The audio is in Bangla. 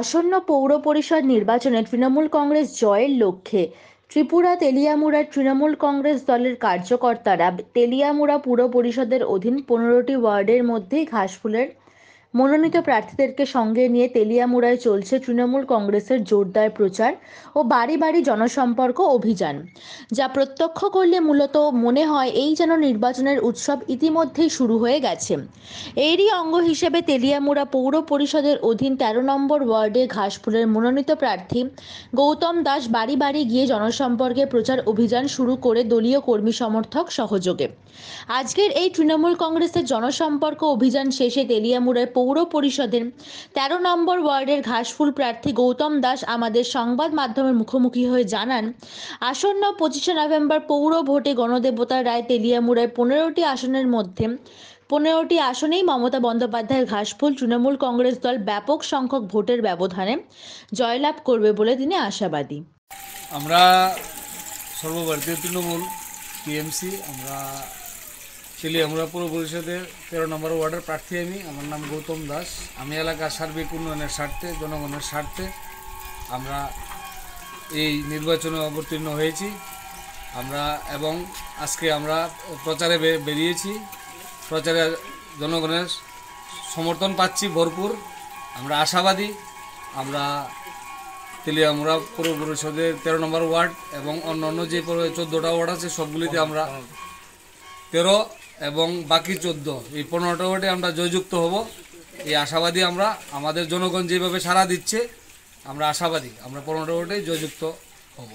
আসন্ন পৌর পরিষদ নির্বাচনে তৃণমূল কংগ্রেস জয়ের লক্ষ্যে ত্রিপুরা তেলিয়ামুড়ার তৃণমূল কংগ্রেস দলের কার্যকর্তারা তেলিয়ামুড়া পুর পরিষদের অধীন পনেরোটি ওয়ার্ডের মধ্যেই ঘাসফুলের মনোনীত প্রার্থীদেরকে সঙ্গে নিয়ে তেলিয়ামুড়ায় চলছে তৃণমূল কংগ্রেসের জোরদার প্রচার ও বাড়ি বাড়ি জনসম্পর্ক অভিযান যা প্রত্যক্ষ করলে মূলত মনে হয় এই যেন নির্বাচনের উৎসব ইতিমধ্যেই শুরু হয়ে গেছে এরই অঙ্গ হিসেবে তেলিয়ামুড়া পৌর পরিষদের অধীন তেরো নম্বর ওয়ার্ডে ঘাসফুলের মনোনীত প্রার্থী গৌতম দাস বাড়ি বাড়ি গিয়ে জনসম্পর্কে প্রচার অভিযান শুরু করে দলীয় কর্মী সমর্থক সহযোগে আজকের এই তৃণমূল কংগ্রেসের জনসম্পর্ক অভিযান শেষে তেলিয়ামুড়ায় পৌর পরিষদের তেরো নম্বর ওয়ার্ডের ঘাসফুল প্রার্থী গৌতম দাস আমাদের সংবাদ মাধ্যমের মুখোমুখি হয়ে জানান আসন্ন পঁচিশে নভেম্বর পৌর ভোটে গণদেবতা রায় তেলিয়ামুড়ায় পনেরোটি আসনের মধ্যে পনেরোটি আসনেই মমতা বন্দ্যোপাধ্যায়ের ঘাসফুল তৃণমূল কংগ্রেস দল ব্যাপক সংখ্যক ভোটের ব্যবধানে জয়লাভ করবে বলে তিনি আশাবাদী আমরা সর্বভারতীয় তৃণমূল টিএমসি আমরা চলি আমরা পূর্ব পরিষদের তেরো নম্বর ওয়ার্ডের প্রার্থী আমি আমার নাম গৌতম দাস আমি এলাকার সার্বিক উন্নয়নের স্বার্থে জনগণের স্বার্থে আমরা এই নির্বাচনে অবতীর্ণ হয়েছি আমরা এবং আজকে আমরা প্রচারে বেরিয়েছি প্রচারে জনগণের সমর্থন পাচ্ছি ভরপুর আমরা আশাবাদী আমরা আমরা পূর্ব পরিষদের তেরো নম্বর ওয়ার্ড এবং অন্য অন্য যে চোদ্দোটা ওয়ার্ড আছে সবগুলিতে আমরা তেরো এবং বাকি চোদ্দ এই পনেরোটা ওয়ার্ডে আমরা জয়যুক্ত হব এই আশাবাদী আমরা আমাদের জনগণ যেভাবে সাড়া দিচ্ছে আমরা আশাবাদী আমরা পনেরোটা ওয়ার্ডে জয়যুক্ত হব